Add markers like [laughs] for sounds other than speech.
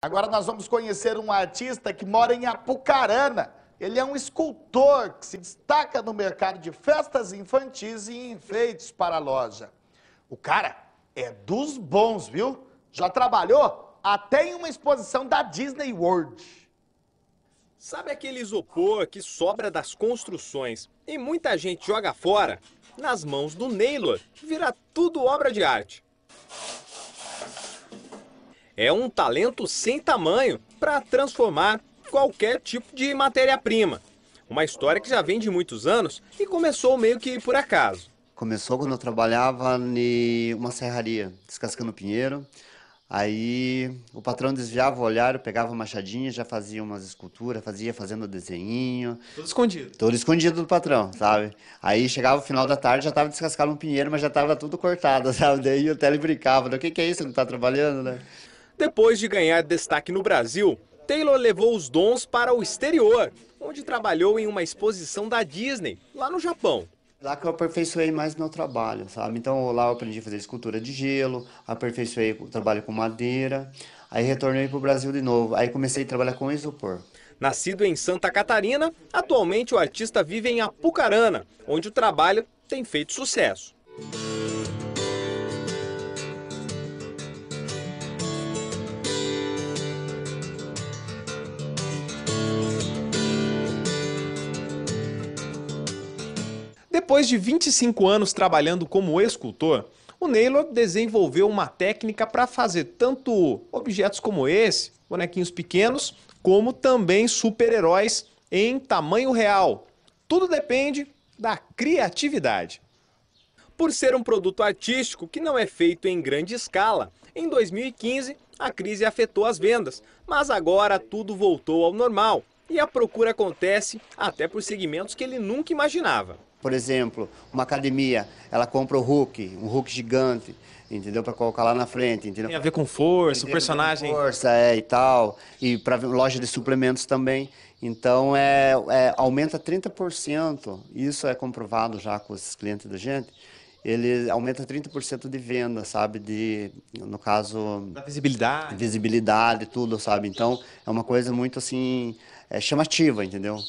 Agora nós vamos conhecer um artista que mora em Apucarana. Ele é um escultor que se destaca no mercado de festas infantis e enfeites para a loja. O cara é dos bons, viu? Já trabalhou até em uma exposição da Disney World. Sabe aquele isopor que sobra das construções e muita gente joga fora? Nas mãos do Neylor, vira tudo obra de arte é um talento sem tamanho para transformar qualquer tipo de matéria-prima. Uma história que já vem de muitos anos e começou meio que por acaso. Começou quando eu trabalhava em uma serraria, descascando pinheiro. Aí o patrão desviava o olhar, eu pegava machadinha, já fazia umas esculturas, fazia fazendo desenho. Tudo escondido. Tudo escondido do patrão, sabe? Aí chegava o final da tarde, já tava descascando um pinheiro, mas já tava tudo cortado, [laughs] sabe? Daí até ele brincava, né? o que que é isso, não tá trabalhando, né? Depois de ganhar destaque no Brasil, Taylor levou os dons para o exterior, onde trabalhou em uma exposição da Disney, lá no Japão. Lá que eu aperfeiçoei mais meu trabalho, sabe? Então lá eu aprendi a fazer escultura de gelo, aperfeiçoei o trabalho com madeira, aí retornei para o Brasil de novo, aí comecei a trabalhar com isopor. Nascido em Santa Catarina, atualmente o artista vive em Apucarana, onde o trabalho tem feito sucesso. Depois de 25 anos trabalhando como escultor, o Naylor desenvolveu uma técnica para fazer tanto objetos como esse, bonequinhos pequenos, como também super-heróis em tamanho real. Tudo depende da criatividade. Por ser um produto artístico que não é feito em grande escala, em 2015 a crise afetou as vendas, mas agora tudo voltou ao normal e a procura acontece até por segmentos que ele nunca imaginava. Por exemplo, uma academia, ela compra o Hulk, um Hulk gigante, entendeu? Para colocar lá na frente, entendeu? Tem a ver com força, o personagem. Força, é, e tal. E para loja de suplementos também. Então, é, é, aumenta 30%, isso é comprovado já com os clientes da gente, ele aumenta 30% de venda, sabe? De, no caso... Da visibilidade. Visibilidade, tudo, sabe? Então, é uma coisa muito, assim, é chamativa, entendeu?